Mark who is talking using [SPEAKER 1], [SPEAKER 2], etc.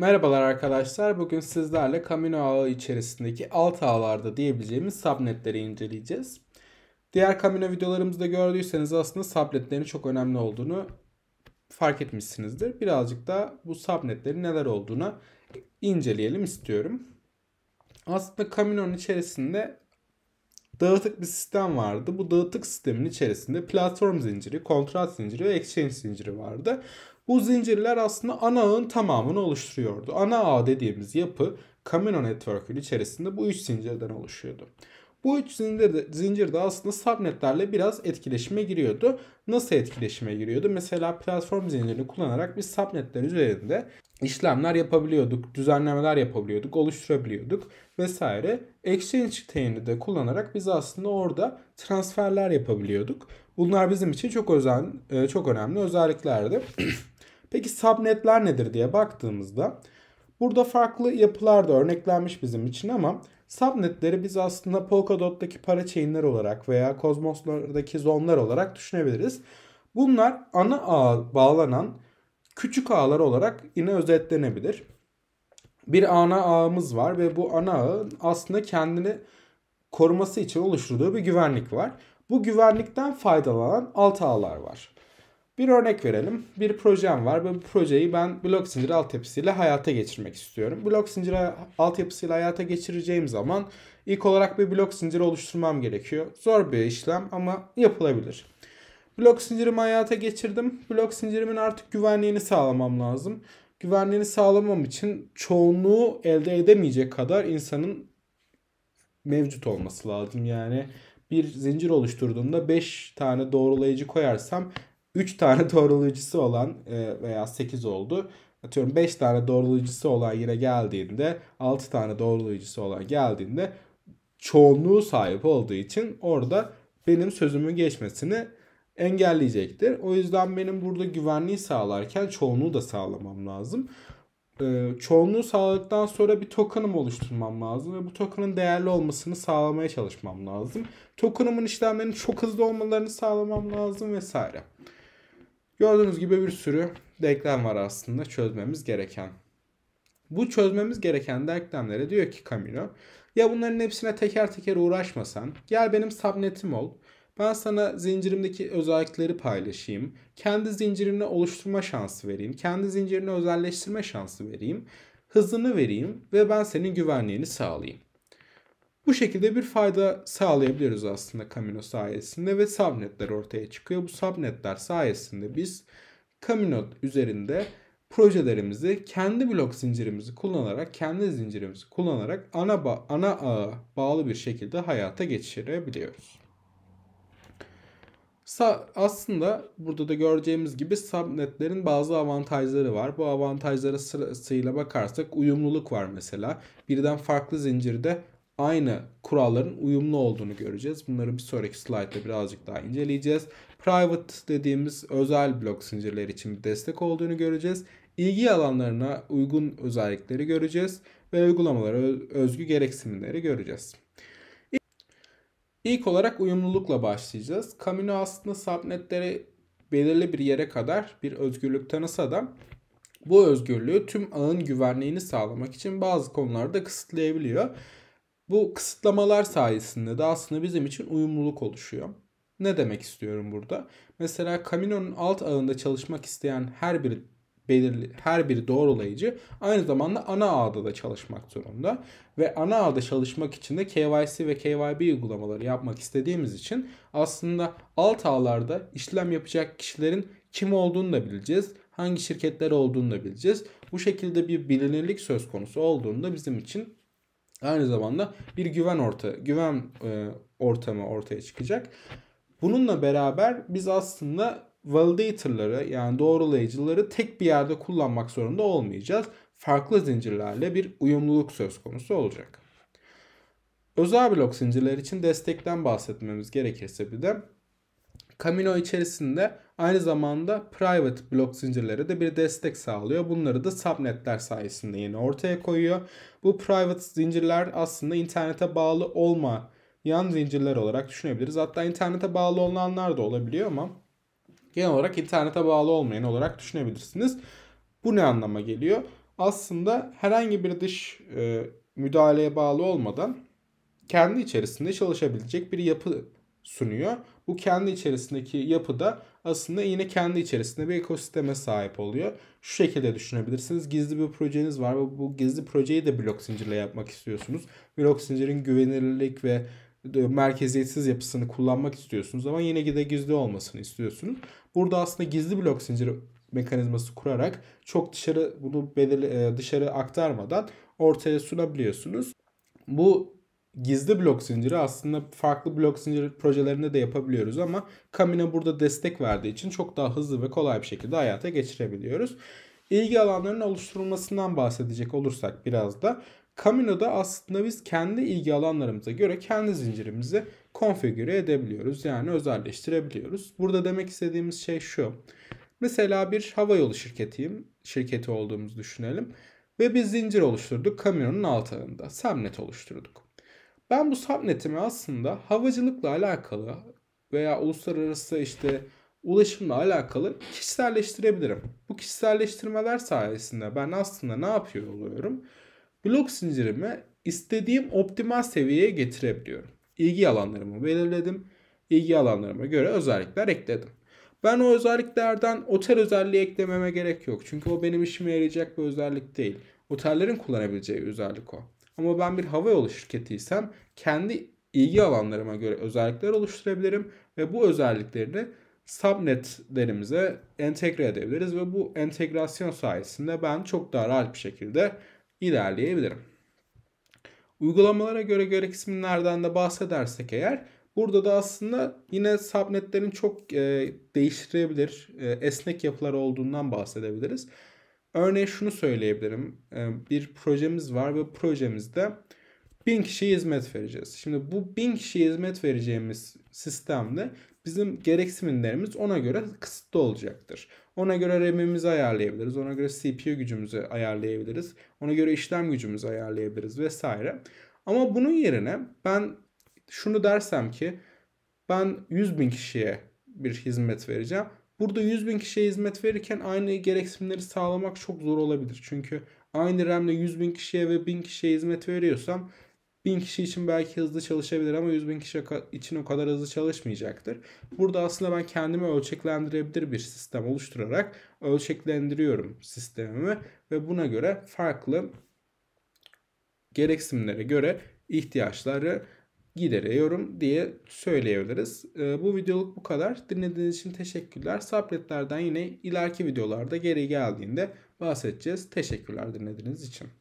[SPEAKER 1] Merhabalar arkadaşlar. Bugün sizlerle Camino ağı içerisindeki alt ağlarda diyebileceğimiz subnetleri inceleyeceğiz. Diğer Camino videolarımızda gördüyseniz aslında subnetlerin çok önemli olduğunu fark etmişsinizdir. Birazcık da bu subnetlerin neler olduğunu inceleyelim istiyorum. Aslında Camino'nun içerisinde dağıtık bir sistem vardı. Bu dağıtık sistemin içerisinde platform zinciri, kontrat zinciri ve exchange zinciri vardı. Bu zincirler aslında ana ağın tamamını oluşturuyordu. Ana ağ dediğimiz yapı Camino Network'ün içerisinde bu üç zincirden oluşuyordu. Bu üç zincir de, zincir de aslında subnetlerle biraz etkileşime giriyordu. Nasıl etkileşime giriyordu? Mesela platform zincirini kullanarak biz subnetler üzerinde işlemler yapabiliyorduk, düzenlemeler yapabiliyorduk, oluşturabiliyorduk vesaire. Exchange chain'i de kullanarak biz aslında orada transferler yapabiliyorduk. Bunlar bizim için çok özen e, çok önemli özelliklerdi. Peki subnetler nedir diye baktığımızda burada farklı yapılar da örneklenmiş bizim için ama subnetleri biz aslında Polkadot'taki para chain'ler olarak veya Cosmos'lardaki zonlar olarak düşünebiliriz. Bunlar ana ağ bağlanan küçük ağlar olarak yine özetlenebilir. Bir ana ağımız var ve bu ana ağın aslında kendini koruması için oluşturduğu bir güvenlik var. Bu güvenlikten faydalanan alt ağlar var. Bir örnek verelim. Bir projem var ve bu projeyi ben blok zinciri altyapısıyla hayata geçirmek istiyorum. Blok zinciri altyapısıyla hayata geçireceğim zaman ilk olarak bir blok zinciri oluşturmam gerekiyor. Zor bir işlem ama yapılabilir. Blok zincirimi hayata geçirdim. Blok zincirimin artık güvenliğini sağlamam lazım. Güvenliğini sağlamam için çoğunluğu elde edemeyecek kadar insanın mevcut olması lazım. Yani bir zincir oluşturduğumda 5 tane doğrulayıcı koyarsam 3 tane doğrulayıcısı olan e, veya 8 oldu. Atıyorum 5 tane doğrulayıcısı olan yere geldiğinde 6 tane doğrulayıcısı olan geldiğinde çoğunluğu sahip olduğu için orada benim sözümün geçmesini engelleyecektir. O yüzden benim burada güvenliği sağlarken çoğunluğu da sağlamam lazım. E, çoğunluğu sağladıktan sonra bir token'ım oluşturmam lazım ve bu token'ın değerli olmasını sağlamaya çalışmam lazım. Token'ımın işlemlerinin çok hızlı olmalarını sağlamam lazım vesaire. Gördüğünüz gibi bir sürü denklem var aslında çözmemiz gereken. Bu çözmemiz gereken denklemlere diyor ki Camilo ya bunların hepsine teker teker uğraşmasan gel benim subnetim ol. Ben sana zincirimdeki özellikleri paylaşayım. Kendi zincirini oluşturma şansı vereyim. Kendi zincirini özelleştirme şansı vereyim. Hızını vereyim ve ben senin güvenliğini sağlayayım. Bu şekilde bir fayda sağlayabiliriz aslında Camino sayesinde ve subnetler ortaya çıkıyor. Bu subnetler sayesinde biz Camino üzerinde projelerimizi kendi blok zincirimizi kullanarak, kendi zincirimizi kullanarak ana, ba- ana ağa bağlı bir şekilde hayata geçirebiliyoruz. Sa- aslında burada da göreceğimiz gibi subnetlerin bazı avantajları var. Bu avantajlara sırasıyla bakarsak uyumluluk var mesela. Birden farklı zincirde aynı kuralların uyumlu olduğunu göreceğiz. Bunları bir sonraki slaytta birazcık daha inceleyeceğiz. Private dediğimiz özel blok zincirleri için bir destek olduğunu göreceğiz. İlgi alanlarına uygun özellikleri göreceğiz ve uygulamalara özgü gereksinimleri göreceğiz. İlk olarak uyumlulukla başlayacağız. Camino aslında subnetleri belirli bir yere kadar bir özgürlük tanısa da bu özgürlüğü tüm ağın güvenliğini sağlamak için bazı konularda kısıtlayabiliyor. Bu kısıtlamalar sayesinde de aslında bizim için uyumluluk oluşuyor. Ne demek istiyorum burada? Mesela Camino'nun alt ağında çalışmak isteyen her bir belirli her biri doğrulayıcı aynı zamanda ana ağda da çalışmak zorunda ve ana ağda çalışmak için de KYC ve KYB uygulamaları yapmak istediğimiz için aslında alt ağlarda işlem yapacak kişilerin kim olduğunu da bileceğiz. Hangi şirketler olduğunu da bileceğiz. Bu şekilde bir bilinirlik söz konusu olduğunda bizim için aynı zamanda bir güven orta güven e, ortamı ortaya çıkacak. Bununla beraber biz aslında validator'ları yani doğrulayıcıları tek bir yerde kullanmak zorunda olmayacağız. Farklı zincirlerle bir uyumluluk söz konusu olacak. Özel blok zincirler için destekten bahsetmemiz gerekirse bir de Camino içerisinde Aynı zamanda private blok zincirleri de bir destek sağlıyor. Bunları da subnetler sayesinde yeni ortaya koyuyor. Bu private zincirler aslında internete bağlı olma yan zincirler olarak düşünebiliriz. Hatta internete bağlı olanlar da olabiliyor ama genel olarak internete bağlı olmayan olarak düşünebilirsiniz. Bu ne anlama geliyor? Aslında herhangi bir dış e, müdahaleye bağlı olmadan kendi içerisinde çalışabilecek bir yapı sunuyor. Bu kendi içerisindeki yapıda aslında yine kendi içerisinde bir ekosisteme sahip oluyor. Şu şekilde düşünebilirsiniz. Gizli bir projeniz var ve bu gizli projeyi de blok zincirle yapmak istiyorsunuz. Blok zincirin güvenilirlik ve merkeziyetsiz yapısını kullanmak istiyorsunuz ama yine de gizli olmasını istiyorsunuz. Burada aslında gizli blok zincir mekanizması kurarak çok dışarı bunu belirli, e, dışarı aktarmadan ortaya sunabiliyorsunuz. Bu gizli blok zinciri aslında farklı blok zinciri projelerinde de yapabiliyoruz ama Kamina burada destek verdiği için çok daha hızlı ve kolay bir şekilde hayata geçirebiliyoruz. İlgi alanlarının oluşturulmasından bahsedecek olursak biraz da Camino'da aslında biz kendi ilgi alanlarımıza göre kendi zincirimizi konfigüre edebiliyoruz. Yani özelleştirebiliyoruz. Burada demek istediğimiz şey şu. Mesela bir hava yolu şirketiyim, şirketi olduğumuzu düşünelim. Ve bir zincir oluşturduk kamyonun alt ağında. Semnet oluşturduk. Ben bu subnetimi aslında havacılıkla alakalı veya uluslararası işte ulaşımla alakalı kişiselleştirebilirim. Bu kişiselleştirmeler sayesinde ben aslında ne yapıyor oluyorum? Blok zincirimi istediğim optimal seviyeye getirebiliyorum. İlgi alanlarımı belirledim. İlgi alanlarıma göre özellikler ekledim. Ben o özelliklerden otel özelliği eklememe gerek yok. Çünkü o benim işime yarayacak bir özellik değil. Otellerin kullanabileceği özellik o. Ama ben bir hava yolu şirketiysem kendi ilgi alanlarıma göre özellikler oluşturabilirim ve bu özellikleri de subnetlerimize entegre edebiliriz ve bu entegrasyon sayesinde ben çok daha rahat bir şekilde ilerleyebilirim. Uygulamalara göre gereksinimlerden de bahsedersek eğer burada da aslında yine subnetlerin çok e, değiştirebilir, e, esnek yapılar olduğundan bahsedebiliriz. Örneğin şunu söyleyebilirim. Ee, bir projemiz var ve projemizde bin kişiye hizmet vereceğiz. Şimdi bu bin kişiye hizmet vereceğimiz sistemde bizim gereksinimlerimiz ona göre kısıtlı olacaktır. Ona göre RAM'imizi ayarlayabiliriz. Ona göre CPU gücümüzü ayarlayabiliriz. Ona göre işlem gücümüzü ayarlayabiliriz vesaire. Ama bunun yerine ben şunu dersem ki ben 100 bin kişiye bir hizmet vereceğim Burada 100 bin kişiye hizmet verirken aynı gereksinimleri sağlamak çok zor olabilir. Çünkü aynı RAM'le 100 bin kişiye ve 1000 kişiye hizmet veriyorsam 1000 kişi için belki hızlı çalışabilir ama 100 bin kişi için o kadar hızlı çalışmayacaktır. Burada aslında ben kendimi ölçeklendirebilir bir sistem oluşturarak ölçeklendiriyorum sistemimi ve buna göre farklı gereksinimlere göre ihtiyaçları gideriyorum diye söyleyebiliriz. Ee, bu videoluk bu kadar. Dinlediğiniz için teşekkürler. Subnetlerden yine ileriki videolarda geri geldiğinde bahsedeceğiz. Teşekkürler dinlediğiniz için.